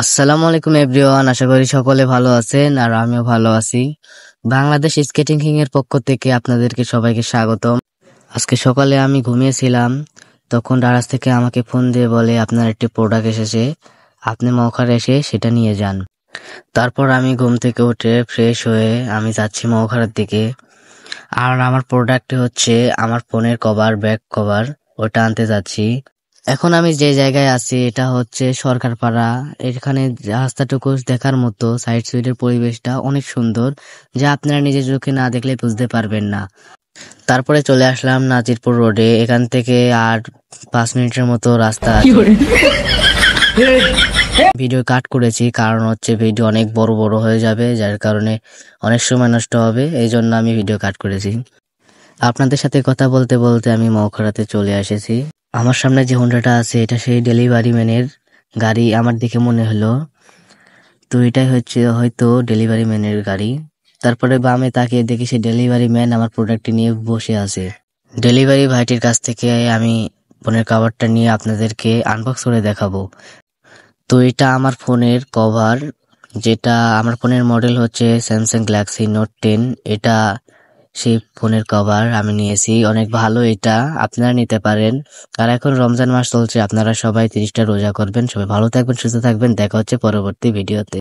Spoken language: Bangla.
আসসালামু আলাইকুম এভরিওয়ান আশা করি সকলে ভালো আছেন আর আমিও ভালো আছি বাংলাদেশ স্কেটিং কিং এর পক্ষ থেকে আপনাদেরকে সবাইকে স্বাগতম আজকে সকালে আমি ঘুমিয়েছিলাম তখন ডারাস থেকে আমাকে ফোন দিয়ে বলে আপনার একটি প্রোডাক্ট এসেছে আপনি মৌখারে এসে সেটা নিয়ে যান তারপর আমি ঘুম থেকে উঠে ফ্রেশ হয়ে আমি যাচ্ছি মৌখারের দিকে আর আমার প্রোডাক্টটি হচ্ছে আমার ফোনের কভার ব্যাক কভার ওটা আনতে যাচ্ছি এখন আমি যে জায়গায় আছি এটা হচ্ছে সরকার পাড়া এখানে রাস্তাটুকু দেখার মতো সাইড সুইডের পরিবেশটা অনেক সুন্দর যা আপনারা নিজের চোখে না দেখলে বুঝতে পারবেন না তারপরে চলে আসলাম নাজিরপুর রোডে এখান থেকে আর পাঁচ মিনিটের মতো রাস্তা ভিডিও কাট করেছি কারণ হচ্ছে ভিডিও অনেক বড় বড় হয়ে যাবে যার কারণে অনেক সময় নষ্ট হবে এই জন্য আমি ভিডিও কাট করেছি আপনাদের সাথে কথা বলতে বলতে আমি মখরাতে চলে এসেছি আমার সামনে যে হোন্ডাটা আছে এটা সেই ডেলিভারি ম্যানের গাড়ি আমার দেখে মনে হলো তো এটাই হচ্ছে হয়তো ডেলিভারি ম্যানের গাড়ি তারপরে বামে তাকিয়ে দেখি সেই ডেলিভারি ম্যান আমার প্রোডাক্টটি নিয়ে বসে আছে ডেলিভারি ভাইটির কাছ থেকে আমি ফোনের কাভারটা নিয়ে আপনাদেরকে আনবক্স করে দেখাবো তো এটা আমার ফোনের কভার যেটা আমার ফোনের মডেল হচ্ছে স্যামসাং গ্যালাক্সি নোট টেন এটা সেই ফোনের কভার আমি নিয়েছি অনেক ভালো এটা আপনারা নিতে পারেন আর এখন রমজান মাস চলছে আপনারা সবাই তিরিশটা রোজা করবেন সবাই ভালো থাকবেন সুস্থ থাকবেন দেখা হচ্ছে পরবর্তী ভিডিওতে